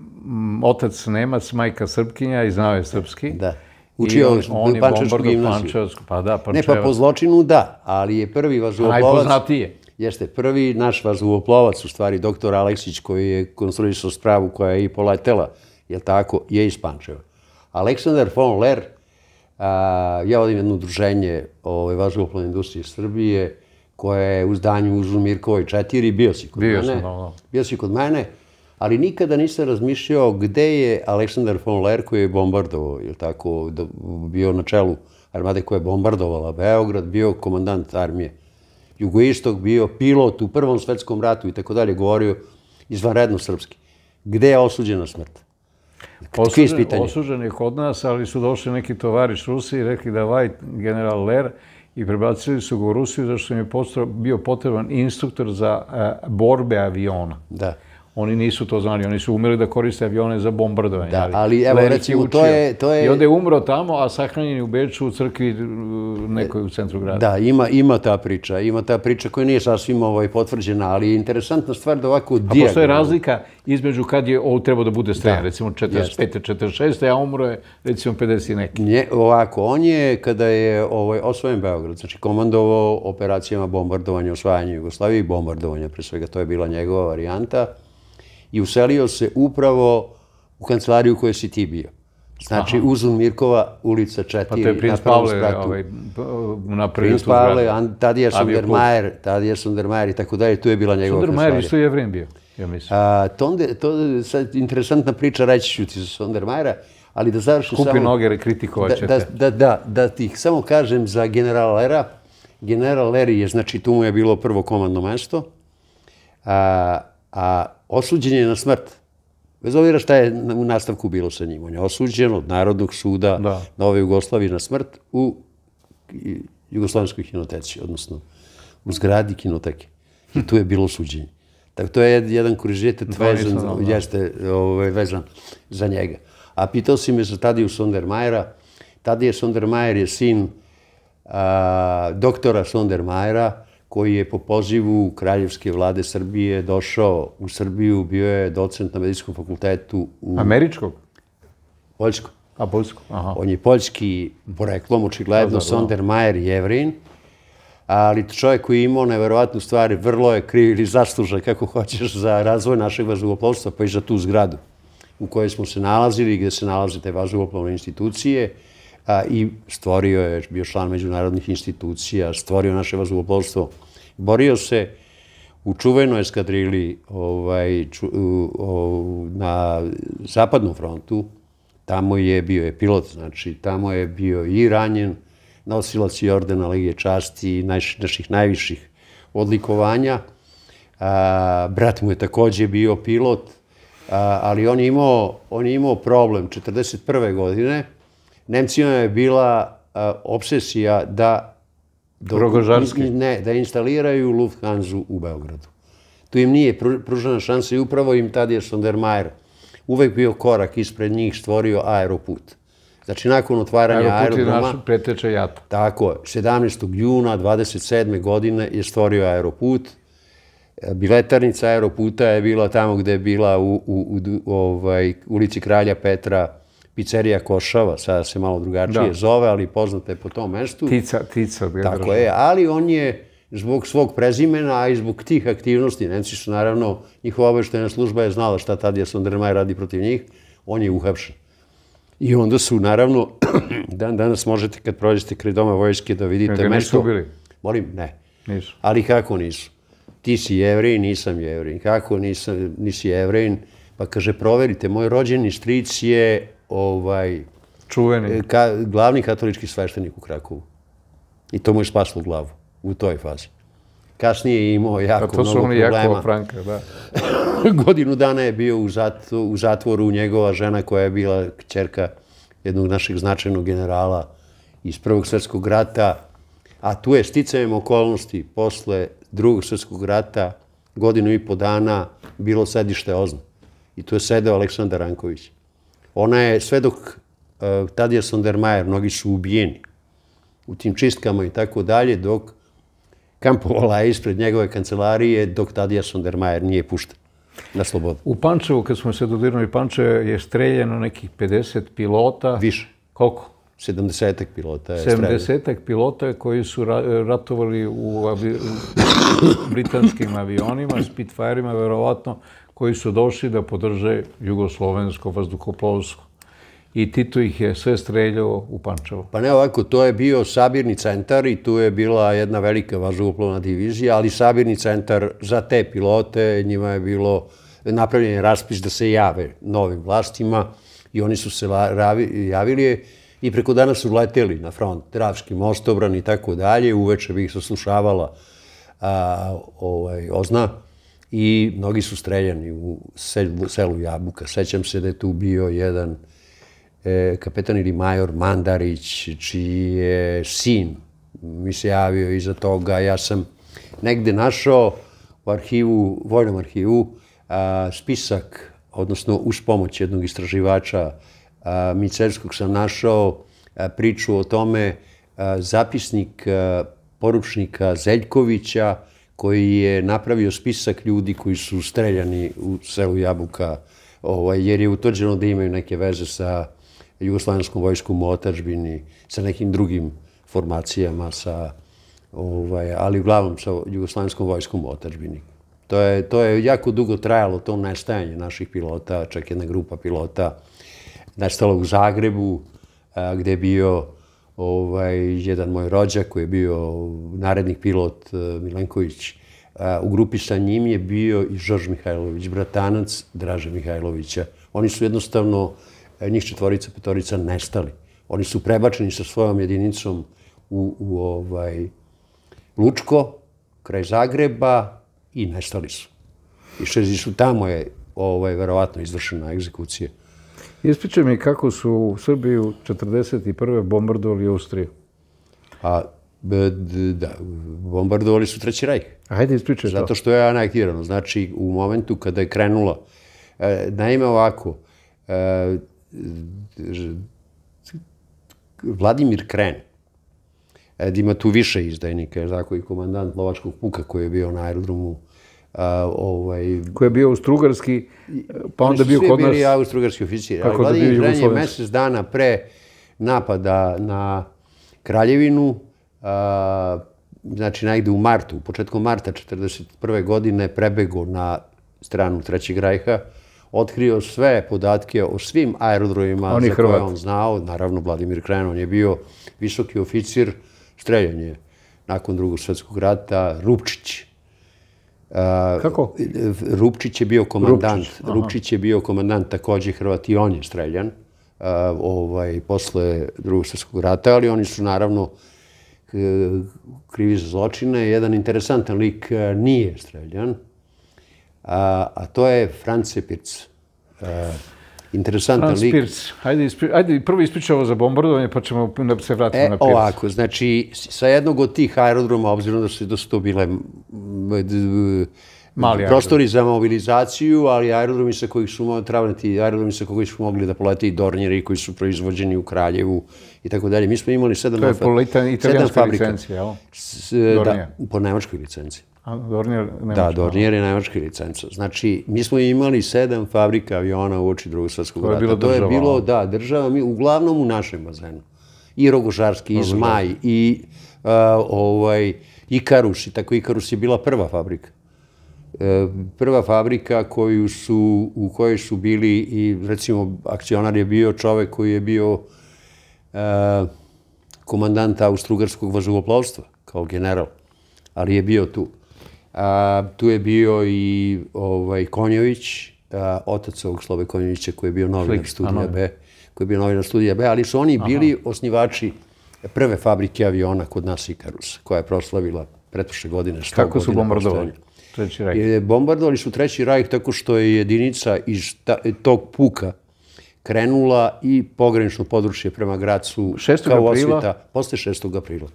otac Nemac, majka Srpkinja i znao je srpski. Da. Učio on, on je Pančevsku gimnaziju. pa da, Pančevsku. Ne, pa po zločinu da, ali je prvi vazduhoplovac... Najpoznatije. Jeste, prvi naš vazduhoplovac, u stvari, doktor Aleksić, koji je konstruisao spravu koja je i poletela, je tako, je iz Pančeva. Aleksandar von Ler, a, ja vodim jedno udruženje ovaj, vazduhoplovne industrije Srbije, koje je u zdanju Uzumirkovoj Mirkovoj četiri, bio si kod bio mene. Sam, da, da. Bio si kod mene ali nikada nisam razmišljao gde je Aleksandar von Ler koji je bombardovao, ili tako, da bio na čelu armade koja je bombardovala Beograd, bio komandant armije jugoistog, bio pilot u Prvom svetskom ratu i tako dalje, govorio izvanredno srpski. Gde je osuđena smrt? Osuđen, osuđen je kod nas, ali su došli neki tovariš Rusi i rekli da vaj general Ler i prebacili su ga u Rusiju zašto im je bio potreban instruktor za e, borbe aviona. Da oni nisu to znali, oni su umeli da koriste avione za bombardovanje. Da, ali evo, Lerik recimo, to je, to je... I onda je umro tamo, a sahranjen je u Beču, u crkvi nekoj u centru grada. Da, ima, ima ta priča, ima ta priča koja nije sasvim ovaj, potvrđena, ali je interesantna stvar da ovako dijagonalno... A postoje razlika između kad je ovo trebao da bude streljan, da, recimo 45. 46. a umro je recimo 50 neki. Nje, ovako, on je kada je ovaj, osvojen Beograd, znači komandovao operacijama bombardovanja, osvajanja Jugoslavije i bombardovanja, pre svega to je bila njegova varijanta, i uselio se upravo u kancelariju kojoj si ti bio. Znači, Uzun Mirkova, ulica 4, pa to je Prins na prvom Pavle, spratu. Ovaj, na Prins Pavle, an, Tadija Sundermajer, Tadija Sundermajer i tako dalje, tu je bila njegova kancelarija. Sundermajer isto je vrem bio, ja mislim. A, to, onda, to je sad interesantna priča, reći ću ti za Sundermajera, ali da završim samo... Kupi noge, kritikovat da, ćete. Da, da, da, da ti samo kažem za generala Lera. General Leri je, znači, tu mu je bilo prvo komandno mesto, a, a osuđen je na smrt. Bez obzira šta je u nastavku bilo sa njim. On je osuđen od Narodnog suda da. na ove Jugoslavije na smrt u Jugoslovenskoj kinoteci, odnosno u zgradi kinoteke. I tu je bilo suđenje. Tako to je jedan kurižitet da, vezan, nisam, da. jeste ovaj, vezan za njega. A pitao si me za Tadiju Sondermajera. Tadije Sondermajer je sin a, doktora Sondermajera, koji je po pozivu Kraljevske vlade Srbije došao u Srbiju, bio je docent na medijskom fakultetu u... Američkog? Poljskog. A, Poljskog, aha. On je poljski poreklom, očigledno, da, Sondermajer Jevrin, ali čovjek koji je imao neverovatnu stvari, vrlo je kriv ili zaslužan, kako hoćeš, za razvoj našeg vazduhoplovstva, pa i za tu zgradu u kojoj smo se nalazili, gde se nalaze te vazduhoplovne institucije, a, i stvorio je, bio član međunarodnih institucija, stvorio naše vazduhoplovstvo. Borio se u čuvenoj eskadrili ovaj, ču, o, na zapadnom frontu, tamo je bio je pilot, znači tamo je bio i ranjen, nosilac i ordena Legije časti i naš, naših najviših odlikovanja. A, brat mu je takođe bio pilot, a, ali on je imao, on je imao problem 41. godine, Nemcima je bila uh, obsesija da do, Ne, da instaliraju Lufthansa u Beogradu. Tu im nije pružena šansa i upravo im tad je Sondermajer uvek bio korak ispred njih stvorio aeroput. Znači, nakon otvaranja aeroput aerodroma... Aeroput je naš preteča jata. Tako, 17. juna 27. godine je stvorio aeroput. Biletarnica aeroputa je bila tamo gde je bila u, u, u ovaj, ulici Kralja Petra pizzerija Košava, sada se malo drugačije da. zove, ali poznata je po tom mestu. Tica, Tica. Tako je, ali on je zbog svog prezimena, a i zbog tih aktivnosti, Nemci su naravno, njihova obeštena služba je znala šta tad je Sondermaj radi protiv njih, on je uhapšen. I onda su, naravno, dan danas možete kad prođete kraj doma vojske da vidite mesto... Ga nisu bili? Molim, ne. Nisu. Ali kako nisu? Ti si jevrin, nisam jevrin. Kako nisam, nisi jevrin? Pa kaže, proverite, moj rođeni stric je ovaj, Čuveni. E, ka, glavni katolički sveštenik u Krakovu. I to mu je spaslo glavu u toj fazi. Kasnije je imao jako mnogo problema. A to su oni Jakova Franka, da. Godinu dana je bio u, zatvoru, u zatvoru njegova žena koja je bila čerka jednog našeg značajnog generala iz Prvog svjetskog rata, a tu je sticajem okolnosti posle Drugog svjetskog rata godinu i po dana bilo sedište OZNA. I tu je sedeo Aleksandar Ranković. Ona je sve dok uh, e, Tadija Sondermajer, mnogi su ubijeni u tim čistkama i tako dalje, dok kampovala je ispred njegove kancelarije, dok Tadija Sondermajer nije pušten na slobodu. U Pančevu, kad smo se dodirnuli Pančeva, je streljeno nekih 50 pilota. Više. Koliko? 70 pilota je 70 pilota koji su ratovali u, avi, britanskim avionima, Spitfireima, verovatno, koji su došli da podrže jugoslovensko vazduhoplovstvo. I Tito ih je sve streljao u Pančevo. Pa ne ovako, to je bio sabirni centar i tu je bila jedna velika vazduhoplovna divizija, ali sabirni centar za te pilote, njima je bilo napravljen raspis da se jave novim vlastima i oni su se javili i preko dana su leteli na front, Dravski mostobran i tako dalje. Uveče bih saslušavala a, ovaj, ozna i mnogi su streljani u selu Jabuka. Sećam se da je tu bio jedan e, kapetan ili major Mandarić, čiji je sin mi se javio iza toga. Ja sam negde našao u arhivu, vojnom arhivu, spisak, odnosno uz pomoć jednog istraživača Micerskog sam našao priču o tome zapisnik poručnika Zeljkovića koji je napravio spisak ljudi koji su streljani u selu Jabuka, ovaj, jer je utvrđeno da imaju neke veze sa Jugoslavenskom vojskom u otačbini, sa nekim drugim formacijama, sa, ovaj, ali uglavnom sa Jugoslavenskom vojskom u otačbini. To je, to je jako dugo trajalo, to nestajanje naših pilota, čak jedna grupa pilota nestala u Zagrebu, a, gde je bio ovaj, jedan moj rođak koji je bio narednik pilot eh, Milenković, eh, u grupi sa njim je bio i Žorž Mihajlović, bratanac Draže Mihajlovića. Oni su jednostavno, eh, njih četvorica, petorica, nestali. Oni su prebačeni sa svojom jedinicom u, u ovaj, Lučko, kraj Zagreba i nestali su. I šezi su tamo je ovaj, verovatno izvršena egzekucija. Ispričaj mi kako su u Srbiju 1941. bombardovali Austriju. A, pa, e, da, bombardovali su Treći raj. Ajde, ispričaj Zato što je anektirano. Znači, u momentu kada je krenula, e, naime ovako, e, Vladimir Kren, da ima tu više izdajnika, je tako i komandant Lovačkog puka koji je bio na aerodromu A, ovaj, Koji je bio austrugarski, pa onda bio kod nas... Svi da bili austrugarski oficiri, ali Vladimir da je mesec dana pre napada na Kraljevinu, znači najde u martu, u početku marta 1941. godine prebego na stranu Trećeg rajha, otkrio sve podatke o svim aerodrojima za koje on znao. Naravno, Vladimir Kren, on je bio visoki oficir, streljan je nakon drugog svetskog rata, Rupčić, Uh, Kako? Rupčić je bio komandant. Rupčić, je bio komandant takođe Hrvat i on je streljan uh, ovaj, posle drugog svjetskog rata, ali oni su naravno uh, krivi za zločine. Jedan interesantan lik nije streljan, a, a to je France Pirc interesantan lik. Pirc. Ajde, ispri... ajde prvo ispričamo ovo za bombardovanje, pa ćemo da se vratimo e, na Pirc. Ovako, znači, sa jednog od tih aerodroma, obzirom da su, da su to bile Mali prostori aerodrom. za mobilizaciju, ali aerodromi sa kojih su travnati, aerodromi sa kojih su mogli da polete i dornjeri koji su proizvođeni u Kraljevu i tako dalje. Mi smo imali sedam, to je polita, fabrika. italijanska licencija, jel? Da, po nemačkoj licenciji. A Dornier nemačka? Da, Dornier je nemačka licenca. Znači, mi smo imali sedam fabrika aviona u oči drugog svetskog rata. To je bilo država. To je bilo, da, država, mi, uglavnom u našem bazenu. I Rogožarski, i Zmaj, i e, ovaj, i I tako Ikarus je bila prva fabrika. E, prva fabrika koju su, u kojoj su bili i recimo akcionar je bio čovek koji je bio e, komandant Austro-Ugarskog vazduhoplovstva kao general, ali je bio tu. A, tu je bio i ovaj, Konjović, a, otac ovog Slobe Konjovića koji je bio novinar Flick, studija ano. B, koji je bio novinar studija B, ali su oni bili osnivači prve fabrike aviona kod nas Ikarus, koja je proslavila pretošle godine 100 Kako su bombardovali? Treći rajk. Bombardovali su Treći rajk tako što je jedinica iz ta, tog puka krenula i pogranično područje prema Gracu 6. kao aprila. posle 6. aprila.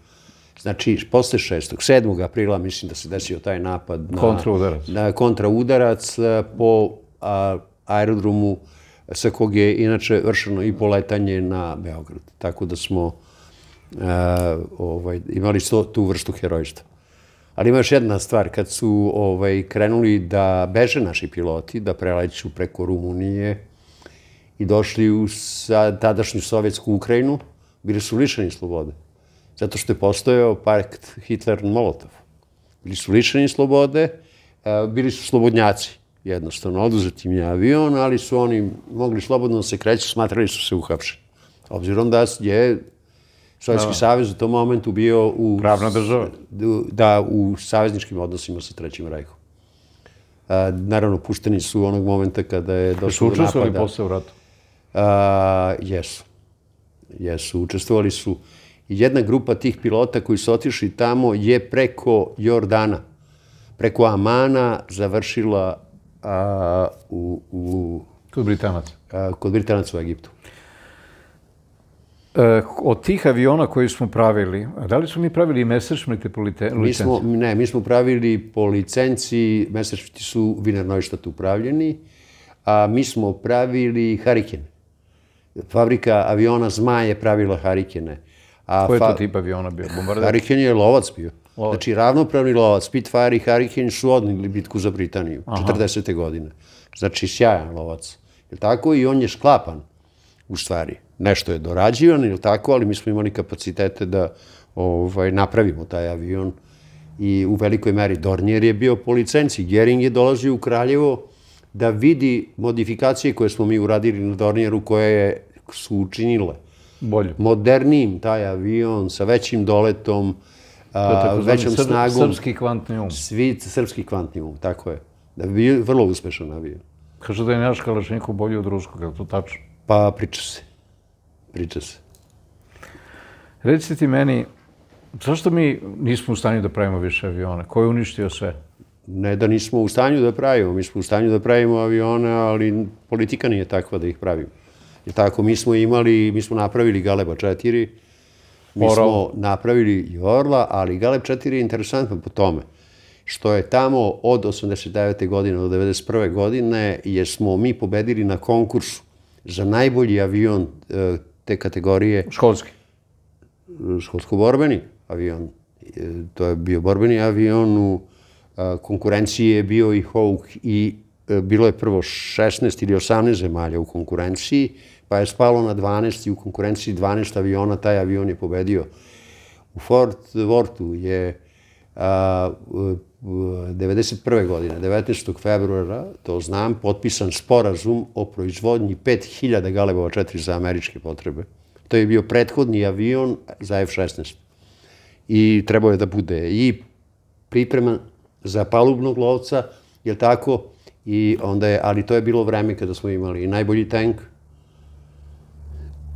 Znači, posle 6. 7. aprila mislim da se desio taj napad na kontraudarac, na kontraudarac e, po a, aerodromu sa kog je inače vršeno i poletanje na Beograd. Tako da smo a, e, ovaj, imali sto, tu vrstu herojstva. Ali ima još jedna stvar, kad su ovaj, krenuli da beže naši piloti, da preleću preko Rumunije i došli u sa, tadašnju sovjetsku Ukrajinu, bili su lišeni slobode zato što je postojao pakt Hitler-Molotov. Bili su lišeni slobode, e, bili su slobodnjaci, jednostavno, oduzet im je avion, ali su oni mogli slobodno da se kreću, smatrali su se uhapšeni. Obzirom da je Sovjetski da. da. savez u tom momentu bio u... Pravna država. Da, u savezničkim odnosima sa Trećim rajkom. A, e, naravno, pušteni su onog momenta kada je došlo do napada. Su učestvovali posle u ratu? A, e, jesu. Jesu, učestvovali su jedna grupa tih pilota koji su otišli tamo je preko Jordana, preko Amana završila a, u, u... Kod Britanaca. A, kod Britanaca u Egiptu. E, od tih aviona koji smo pravili, da li smo mi pravili mesečmete po licenci? Mi smo, ne, mi smo pravili po licenci, mesečmeti su Viner Neustadt upravljeni, a mi smo pravili Harikene. Fabrika aviona Zmaj je pravila Harikene. A Koji je to tip aviona bio? Bombarder? Hariken je lovac bio. Lovac. Znači, ravnopravni lovac. Spitfire i Hurricane su odnili bitku za Britaniju, Aha. 40. godine. Znači, sjajan lovac. Je tako? I on je šklapan, u stvari. Nešto je dorađivan, je tako? Ali mi smo imali kapacitete da ovaj, napravimo taj avion. I u velikoj meri Dornier je bio po licenci. Gering je dolazio u Kraljevo da vidi modifikacije koje smo mi uradili na Dornieru koje su učinile modernijim taj avion, sa većim doletom, većom snagom. Srpski kvantni um. Svi, srpski kvantni um, tako je. Da bi bio vrlo uspešan avion. Kaže da je Njaška Kalašnikov bolji od ruskog, je to tačno? Pa priča se. Priča se. Recite ti meni, zašto mi nismo u stanju da pravimo više aviona? Ko je uništio sve? Ne da nismo u stanju da pravimo, mi smo u stanju da pravimo avione, ali politika nije takva da ih pravimo. Jer tako, mi smo imali, mi smo napravili Galeba 4, mi Orao. smo napravili i Orla, ali Galeb 4 je interesantno po tome što je tamo od 89. godine do 91. godine, jer smo mi pobedili na konkursu za najbolji avion e, te kategorije. Školski? Školsko-borbeni avion. E, to je bio borbeni avion u konkurenciji je bio i Hawk i e, bilo je prvo 16 ili 18 zemalja u konkurenciji pa je spalo na 12 i u konkurenciji 12 aviona taj avion je pobedio. U Fort Worthu je a, 91. godine, 19. februara, to znam, potpisan sporazum o proizvodnji 5000 Galebova 4 za američke potrebe. To je bio prethodni avion za F-16. I trebao je da bude i pripreman za palubnog lovca, je tako, i onda je, ali to je bilo vreme kada smo imali i najbolji tank,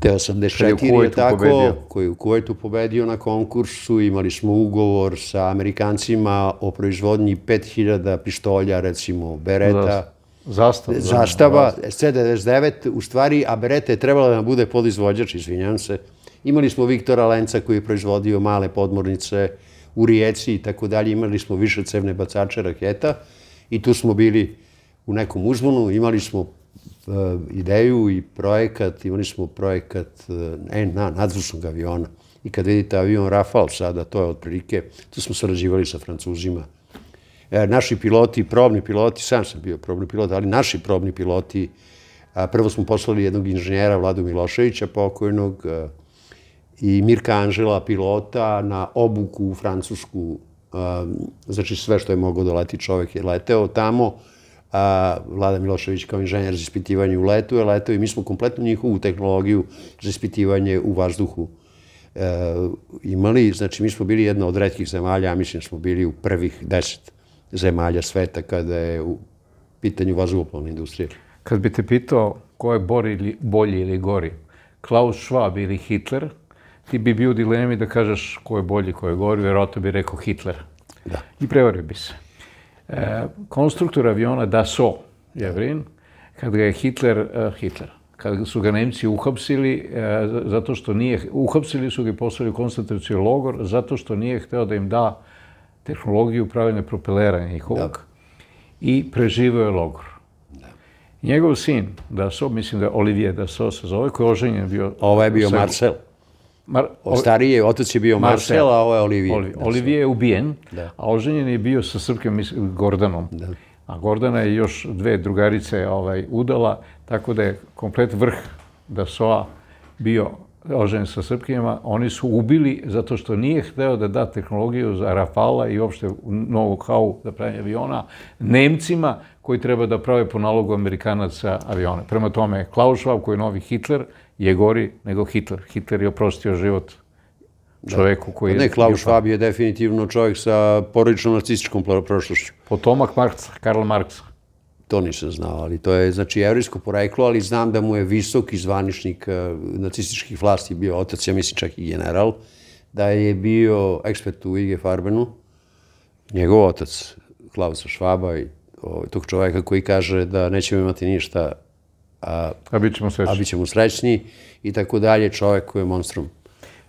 te 84 je tako, pobedio. koji je u Kuwaitu pobedio na konkursu, imali smo ugovor sa Amerikancima o proizvodnji 5000 pištolja, recimo Beretta. Da, zastava. Da, zastava, da, C99, u stvari, a Beretta je trebala da nam bude podizvođač, izvinjam se. Imali smo Viktora Lenca koji je proizvodio male podmornice u Rijeci i tako dalje, imali smo više cevne bacače raketa i tu smo bili u nekom uzmonu, imali smo E, ideju i projekat, imali smo projekat e, e, NA, nadzvučnog aviona. I kad vidite avion Rafal sada, to je otprilike, tu smo sarađivali sa francuzima. E, naši piloti, probni piloti, sam sam bio probni pilot, ali naši probni piloti, a, prvo smo poslali jednog inženjera Vladu Miloševića, pokojnog, a, i Mirka Anžela, pilota, na obuku u Francusku, a, znači sve što je mogao da leti čovek je leteo tamo, a Vlada Milošević kao inženjer za ispitivanje u letu je letao i mi smo kompletnu njihovu tehnologiju za ispitivanje u vazduhu e, imali. Znači, mi smo bili jedna od redkih zemalja, a mislim da smo bili u prvih deset zemalja sveta kada je u pitanju vazduhoplovne industrije. Kad bi te pitao ko je ili, bolji ili gori, Klaus Schwab ili Hitler, ti bi bio u dilemi da kažeš ko je bolji, ko je gori, verovatno bi rekao Hitler. Da. I prevario bi se. E, konstruktor aviona Dassault, Jevrin, kad ga je Hitler, e, Hitler, kad su ga Nemci uhapsili, e, zato što nije, uhapsili su ga i poslali u koncentraciju logor, zato što nije hteo da im da tehnologiju pravljene propelera njihovog. Da. I preživao je logor. Da. Njegov sin, Dassault, mislim da je Olivier Dassault se zove, koji je oženjen bio... Ovo ovaj je bio Marcel. Mar, o, starije, otac je bio Marcel, a ovo ovaj da, je Olivije. Olivije je ubijen, da. a oženjen je bio sa Srpkim Gordanom. Da. A Gordana je još dve drugarice ovaj, udala, tako da je komplet vrh da Soa bio oženjen sa Srpkinjama. Oni su ubili zato što nije hteo da da tehnologiju za Rafala i uopšte novu hau za pravi aviona Nemcima koji treba da prave po nalogu Amerikanaca avione. Prema tome, Klaus Schwab, koji je novi Hitler, je gori nego Hitler. Hitler je oprostio život da. čoveku koji je... Ne, Klaus Schwab je definitivno čovek sa porodičnom nacističkom prošlošću. Potomak Marksa, Karl Marksa. To nisam znao, ali to je, znači, evrijsko poreklo, ali znam da mu je visoki zvaničnik e, nacističkih vlasti bio otac, ja mislim čak i general, da je bio ekspert u IG Farbenu, njegov otac, Klausa Švaba i Ovaj, tog čoveka koji kaže da nećemo imati ništa, a, a bit ćemo srećni. A bit ćemo srećni i tako dalje, čovek koji je monstrum.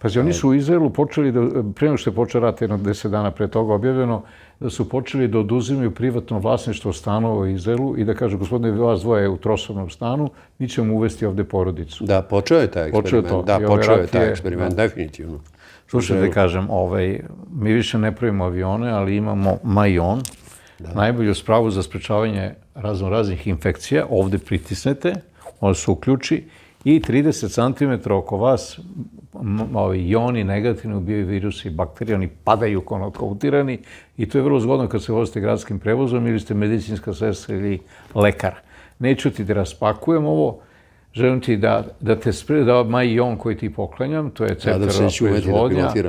Pazi, oni su u Izraelu počeli, da, prema što je počeo rat, jedno deset dana pre toga objavljeno, da su počeli da oduzimaju privatno vlasništvo stanova u Izraelu i da kaže, gospodine, vas dvoje u trosobnom stanu, mi ćemo uvesti ovde porodicu. Da, počeo je taj eksperiment. Počeo to. Da, počeo je taj da. eksperiment, da. definitivno. Slušajte, da kažem, ovaj, mi više ne pravimo avione, ali imamo Majon, da. najbolju spravu za sprečavanje razno raznih infekcija, ovde pritisnete, on se uključi i 30 cm oko vas ovi joni negativni ubijaju virusi i bakterije, oni padaju kao i to je vrlo zgodno kad se vozite gradskim prevozom ili ste medicinska sestra ili lekar. Neću ti da raspakujem ovo, želim ti da, da te spri, da ma i on koji ti poklanjam, to je Cepterova proizvodnja, da 30%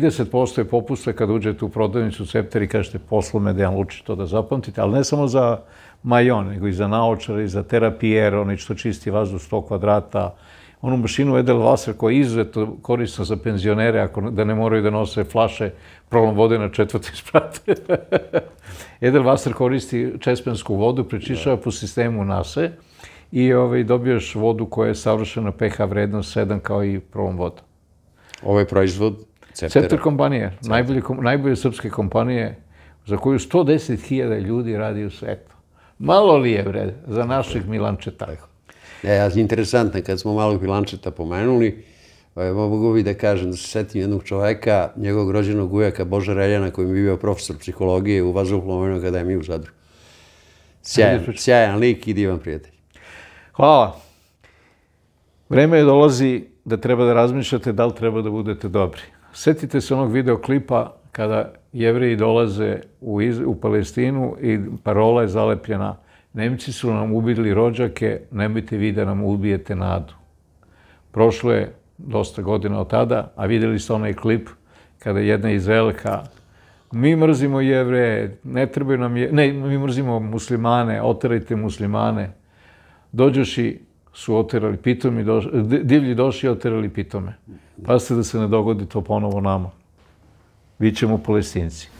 da da ovaj. je popuste kad uđete u prodavnicu Cepter i kažete poslu me Dejan Lučić to da zapamtite, ali ne samo za majon, nego i za naočare, i za terapijer, onaj što čisti vazduh 100 kvadrata, onu mašinu Edelwasser koja je izuzetno korisna za penzionere, ako, da ne moraju da nose flaše problem vode na četvrti sprat. Edelwasser koristi čespensku vodu, prečišava da. po sistemu nase, i ovaj, dobiješ vodu koja je savršena pH vrednost 7 kao i prvom vodom. Ovo ovaj je proizvod Ceptera. Cepter kompanije, Cepter. najbolje, najbolje srpske kompanije za koju 110.000 ljudi radi u svetu. Malo li je, vred, za naših Milančeta? E, interesantno, kad smo malog Milančeta pomenuli, e, mogu bi da kažem da se setim jednog čoveka, njegovog rođenog ujaka Boža Reljana, koji mi je bio profesor psihologije u Vazuplomenoj akademiji u Zadru. Sjajan, sjajan lik i divan prijatelj. Hvala. Vreme je dolazi da treba da razmišljate da li treba da budete dobri. Setite se onog videoklipa kada jevreji dolaze u, iz, u Palestinu i parola je zalepljena Nemci su nam ubili rođake, nemojte vi da nam ubijete nadu. Prošlo je dosta godina od tada, a videli ste onaj klip kada jedna Izraelka mi mrzimo jevreje, ne trebaju nam je... Ne, mi mrzimo muslimane, otarajte muslimane dođoši su oterali pitome, divlji došli i oterali pitome. se da se ne dogodi to ponovo nama. Vićemo palestinci.